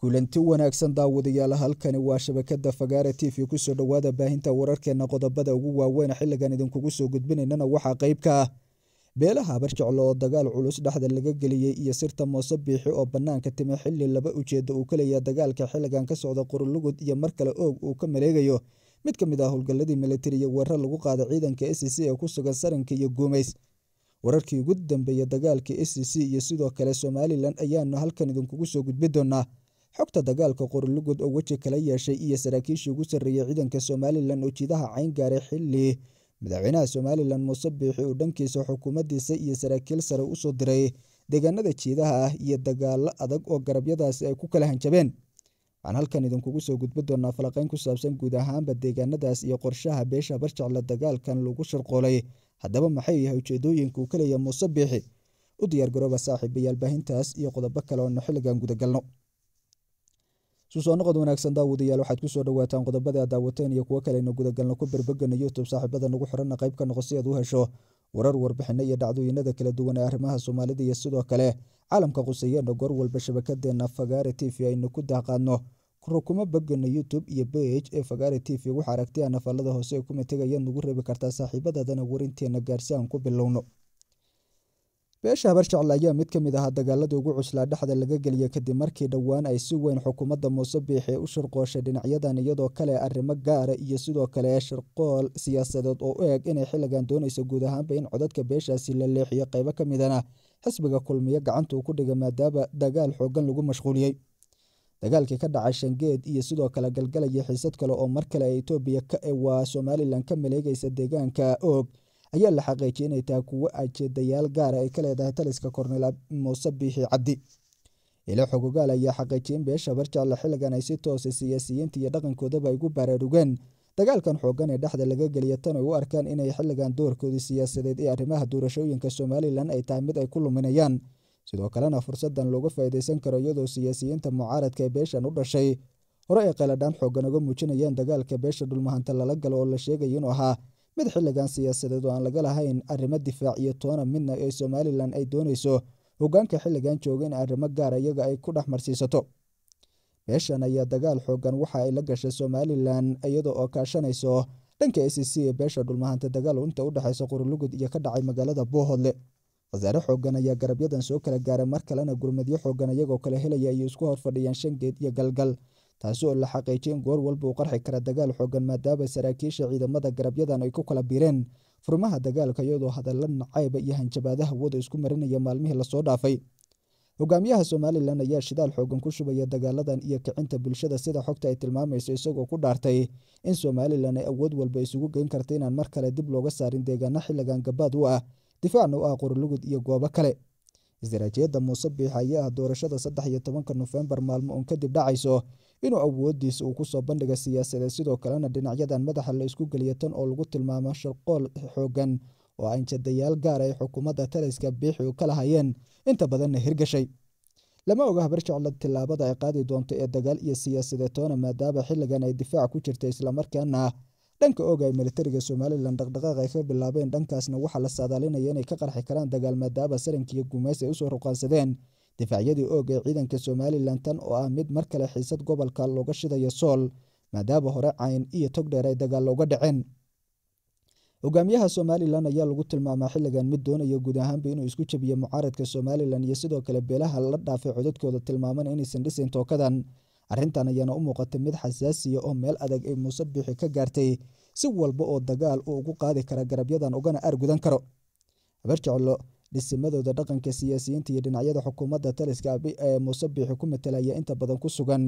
kulanti wanaagsan daawadayaal halkani waa shabakada fagaare t v kusoo dhawaada baahinta wararkeena qodobada ugu waaweyn xilligan idinkugu soo gudbinaynana waxaa qaybka ah beelaha habarjeclo oo dagaal culus dhexda laga geliyey iyo sirta moose biixi oo bannaanka timay xilli laba ujeedo uu kaleeya dagaalka xilligan ka socda qorlugud iyo mar kale oog uu ka maleegayo mid ka mid ah howlgalladii milatariya warar lagu qaaday ciidanka s e c ee ku sugan saranka iyo guumays wararkii ugu dambeeya dagaalka s e c iyo sidoo kale somalilan ayaanu halkan idinkugu soo gudbi doonaa xogta dagaalka qorlugod oo weji kala yeeshay iyo saraakiishii ugu sarreeyey ciidanka somalilan oo jidaha cayn gaaray xili madaxweynaha somalilan muuse biixi uu dhankiisa xukuumaddiisa iyo saraakiil sare soo diray deegaanada jiidaha ah iyo dagaalo adag oo garabyadaasi ay ku kala hanjabeen waxaan halkan idinkugu soo gudbi doonaa falaqayn ku saabsan guud ahaanba deegaanadaas iyo qorshaha beesha barjecla dagaalkan lagu shirqoolay haddaba maxay yahay ujeedooyinka uu ka muuse biixi u diyaargarooba saaxiibayaal baahintaas iyo qodobo kale oona xilligan gudagalno susoo noqod wanaagsan iyaal waxaad kusoo dhawaataan qodobada ad daawateen iyo kuwo kalena gudagalna ku berbegana youtube saaxiibada nagu xirana qayb ka noqo si aad u hesho warar warbixina iyo dhacdooyinada kala duwan ee arrimaha soomaalida iyo sidoo kale caalamka quseyeena goor walba shabakadeena fagaare t v aynu ku daaqaadno kurukuma begana youtube iyo beg ee fagaare t v waxa aragtiya nafalada hoose ee kuma tegaya nagu reebi kartaa saaxiibadaadana warinteena gaarsi aan ku bilowno beesha habarshacle ayaa mid ka mid ahaa dagaaladii ugu cuslaa dhexda laga geliya kadib markii dhowaan ay si weyn xukuumadda muuse biixi u shirqooshay dhinacyadan iyadoo kale arrimo gaara iyo sidoo kale shirqool siyaasadeed oo u eeg inay xilligan doonayso guud ahaanba in codadka beeshaasi la leexiyo qaybo ka midana xisbiga kulmiyo gacanta uu ku dhigay maadaama dagaal xooggan lagu mashquuliyey dagaalkii ka dhacay shangeed iyo sidoo kale galgalaya xiisad kale oo mar kale ee etoobiya waa somalilan ka maleegaysa deegaanka oog ayaa la xaqiijiyay inay tahay kuwo ajeedayaal gaara ah ay ka leedahay taliska kornel muuse biixi cabdi ilo xogogaal ayaa xaqiijiyay in beesha barjacle xilligan ay si toosa ah siyaasiyiinta iyo dhaqankoodaba ay gu baraarugeen dagaalkan xooggan ee dhexda laga geliya tan ay u arkaan inay xilligan doorkoodii siyaasadeed ee arrimaha doorashooyinka somalilan ay tahay mid ay ku luminayaan sidoo kalena fursadan looga faa'iidaysan karo iyadoo siyaasiyiinta mucaaradka ee beeshan u dhashay hore ay qaladhaan xoogan uga muujinayeen dagaalka beesha dhulmahanta lala galo oo la sheegaya inuu ahaa mid xiligan siyaasadeed oo aan laga lahayn arrimo difaac iyo toona midna ee somalilan ay doonayso hogaanka xilligan jooga in arrimo gaara ah iyaga ay ku dhex marsiisato meeshan ayaa dagaal xooggan waxa ay la gashay somalilan iyada oo kaashanayso dhanka a c c ee beesha dhulmahanta dagaal inta u dhexaysa qurulugud iyo ka dhacay magaalada boohodle wasaare xooggan ayaa garabyadan soo kala gaaray mar kalena gurmadyo xooggan iyagoo kala helaya ayay isku hor horfadhiyaan shangeed iyo galgal taasi oo la in goor walba uu qarxi kara dagaal xoogan maadaama saraakiisha ciidamada garabyadan ay ku kala biireen furmaha dagaalka iyadoo hadalla nacayba iyo hanjabaadaha wada isku marinaya maalmihii lasoo dhaafay hogaamiyaha somalilan ayaa shidaal xoogan ku shubaya dagaaladan iyo kicinta bulshada sida xogta ay tilmaamayso isagoo ku dhaartay in somalilan ay awood walba isugu geyn karta inaan mar kale dib looga saarin deegaano xilligan gabaad u ah difaacna u ah qorlugud iyo goobo kale istaraatiijiyadda muuse biix ayaa doorashada saddex iyo tobanka nofembar maalmo uun kadib dhacayso inuu awoodiisa uu ku soo bandhiga siyaasadeed sidoo kalena dhinacyadan madaxa la isku geliya tan oo lagu tilmaamo shirqool xooggan oo anjadayaal gaar ay ah xukuumadda taliska biixi u ka lahaayeen inta badanna hirgashay lama oga habar jecla tillaabada ay qaadi doonto ee dagaal iyo siyaasadeed toona maadaama xilligan ay difaac ku jirtay islamarkaana dhanka ooga ay militariga somalilan dhaqdhaqaaq ay ka bilaabeen dhankaasna waxaa la saadaalinaya inay ka qarxi karaan dagaal maadaaba sarankiiyo gumeys ay usoo ruqaansadeen difaacyadii oog ee ciidanka somalilan tan oo ah mid mar kale xiisad gobolka looga shidaya sool maadaaba hore cayn iyo togdheer ay dagaallo uga dhaceen hogaamiyaha somalilan ayaa lagu tilmaamaa xilligan mid doonaya guud ahaanba inuu isku jabiyo mucaaradka somalilan iyo sidoo kale beelaha la dhaafay codadkooda tilmaaman inaysan dhisayn tookadan arrintan ayaana u muuqatay mid xasaasiya oo meel adag ay muuse ka gaartay si walba oo dagaal uu ugu qaadi kara garabyadan ugana aargudan karo habeerjeclo dhisimadooda dhaqanka siyaasiyiinta iyo dhinacyada xukuumadda taliska ee muuse biixi ku matalaya inta badan ku sugan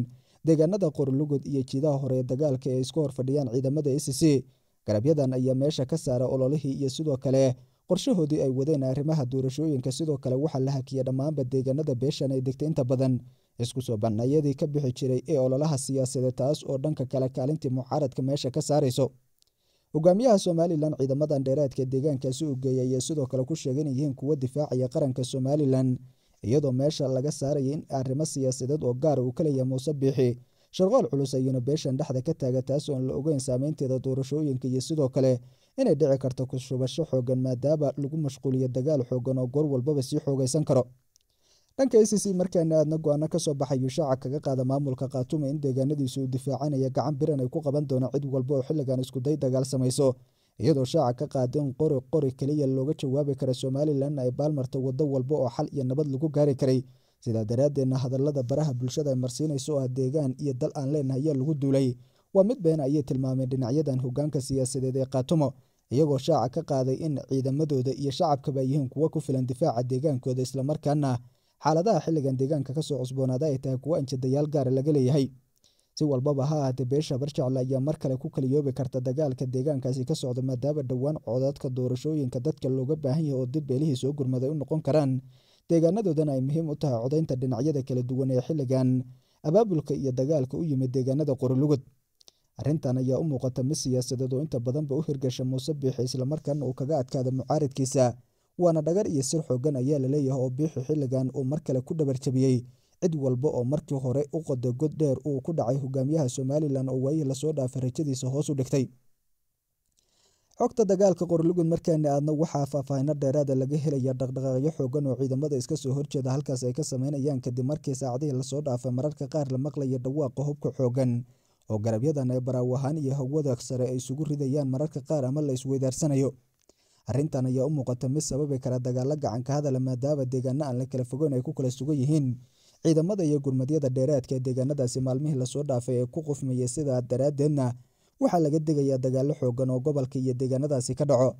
deegaanada qorlugud iyo jiidaha hore ee dagaalka ee isku hor fadhiyaan ciidamada e c garabyadan ayaa meesha ka saara ololihii iyo sidoo kale qorshahoodii ay wadeen arrimaha doorashooyinka sidoo kale waxaa la hakiya dhammaanba deegaanada beeshan ay degtay inta badan isku soo bandhagyadii ka bixi jiray ee ololaha siyaasadeed taas oo dhanka kale kaalintii mucaaradka meesha ka saarayso hogaamiyaha somalilan ciidamadan dheeraadka deegaankaasi u geeyay ayay sidoo kale ku sheegay inay yihiin kuwo difaacaya qaranka somalilan iyadoo meesha laga saarayay in arrimo siyaasadeed oo gaara ah uu kaleeyahay muuse biixi sharqool culus ayuuna beeshan dhexda ka taaga taas oon la ogeyn saameynteeda doorashooyinka iyo sidoo kale inay dhici karto kushubasho shubasho xoogan maadaama lagu mashquuliyo dagaal xoogan oo goor walbaba sii xoogaysan karo dhanka a c c markaana aadna go-aano kasoo baxayu shaaca kaga qaada maamulka khaatume in deegaanadiisa uu difaacanaya gacan biran ay ku qaban doono cid walba oo xilligan iskuday dagaal samayso iyadoo shaaca ka qaada in qori qori keliya looga jawaabi kara somalilan ay baalmarta wado walba oo xal iyo nabad lagu gaari karay sidaa daraaddeedna hadallada baraha bulshada ay marsiinayso ah deegaan iyo dal aan leenahay ayaa lagu duulay waa mid been ayay tilmaameen dhinacyadan hogaanka siyaasadeed ee khaatumo iyagoo shaaca ka qaaday in ciidamadooda iyo shacabkaba yihiin kuwo ku filan difaaca deegaankooda islamarkaana xaaladaha xilligan deegaanka kasoo cusboonaada ay tahay kuwo anjadayaal gaara ah laga leeyahay si walbaba ha ahaatee beesha barjacle ayaa mar kale ku kaliyoobi karta dagaalka deegaankaasi ka socda maadaama dhowaan codadka doorashooyinka dadka looga baahan yahay oo dib beelihii soo gurmaday u noqon karaan deegaanadoodana ay muhiim u tahay codaynta dhinacyada kala duwan ee xilligan abaabulka iyo dagaalka u yimid deegaanada qorilugud arrintan ayaa u muuqata mid siyaasadeed oo inta badanba u hirgasha muuse biixi islamarkaana uu kaga adkaada mucaaridkiisa waana dhagar iyo sir xoogan ayaa laleeyahay oo biixi xilligan uu mar kale ku dhabarjabiyey cid walba oo markii hore u qoda god dheer uu ku dhacay hogaamiyaha somalilan oo waayihii lasoo dhaafay rajadiisa hoos u dhigtay xogta dagaalka qorligud markaana aadna waxaa faahfaahino dheeraada laga helaya dhaqdhaqaaqyo xoogan oo ciidamada iska soo horjeeda halkaas ay ka sameynayaan kadib markii saacadihii lasoo dhaafay mararka qaar la maqlaya dhawaaqa hubka xoogan oo garabyadan ay baraawahaan iyo hawada sare ay isugu ridayaan mararka qaar ama la isweydaarsanayo Arrintan ayaa u muuqata mid sababi kara dagaalo gacanka hadala maadaama deegaano aan la kala fogeyn ay ku kala sugan yihiin ciidamada iyo gurmadyada dheeraadka ee deegaanadaasi maalmihii lasoo dhaafay ee ku qufmaya sidaa daraaddeedna waxaa laga degayaa dagaalo xooggan oo gobolka iyo deegaanadaasi ka dhaco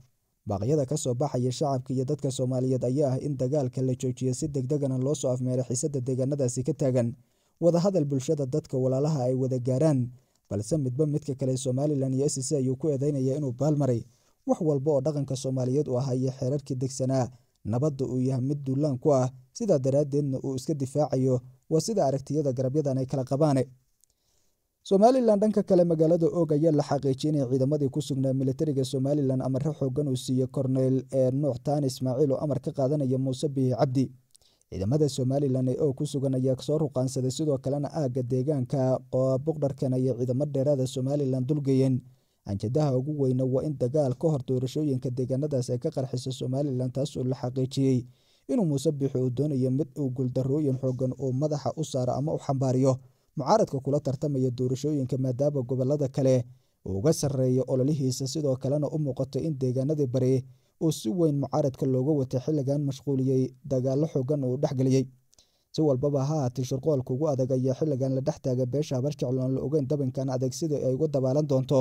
baaqyada ka soo baxaya shacabka iyo dadka soomaaliyeed ayaa ah in dagaalka la joojiyo si degdegana loo soo afmeero xiisada deegaanadaasi ka taagan wadahadal bulshada dadka walaalaha ay wada gaaraan balse midba midka kale somalilan iyo s c ayuu ku eedeynaya inuu baalmaray wax walba oo dhaqanka soomaaliyeed u ahaa iyo xeerarkii degsanaa nabadda uu yahay mid duulaan ku ah sidaa daraaddeedna uu iska difaacayo waa sida aragtiyada garabyadan ay kala qabaane somalilan dhanka kale magaalada oog ayaa la xaqiijiyay inay ciidamadii ku sugnaa militariga somalilan amarre xooggan uu siiyey korneyl ee nuuctaan ismaaciil oo amar ka qaadanaya muuse bihi cabdi ciidamada somalilan ee oog ku sugan ayaa soo ruqaansaday sidoo kalena aagga deegaanka boqdarkan ayay ciidamo dheeraada ah somalilan dulgeeyeen anjadaha ugu weyna waa in dagaal ka hor doorashooyinka deegaanadaas ay ka qarxisay Somalilan taasoo la xaqiijiyey inuu Muuse Biixi uu doonayo mid uu guuldarrooyin xooggan uu madaxa u saaro ama u xambaariyo mucaaradka kula tartamaya doorashooyinka maadaama gobollada kale uu uga sarreeyo ololihiisa sidoo kalena u muuqato in deegaanadii bari uu si weyn mucaaradka looga watay xilligan mashquuliyey dagaallo xooggan uu dhexgeliyey si walbaba ha haatee shirqoolka ugu adag ayaa xilligan la dhex taagay beesha habar jecloon la ogeyn dabinkan adag sidii ay ugu dabaalan doonto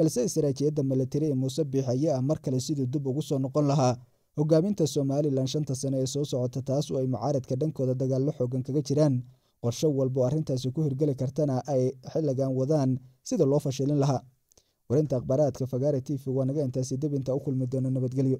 balse istaraatiijiyadda milatari ee muuse biix ayaa ah mar kale sidii dib ugu soo noqon lahaa hogaaminta somalilan shanta sane ee soo socota taas oo ay mucaaradka dhankooda dagaallo xoogan kaga jiraan qorsho walbo arrintaasi ku hirgeli kartana ay xilligan wadaan sida loo fashilin lahaa warinta akhbaaraadka fagaare t v waa naga intaasi dib intaa u kulmi doona nabadgelyo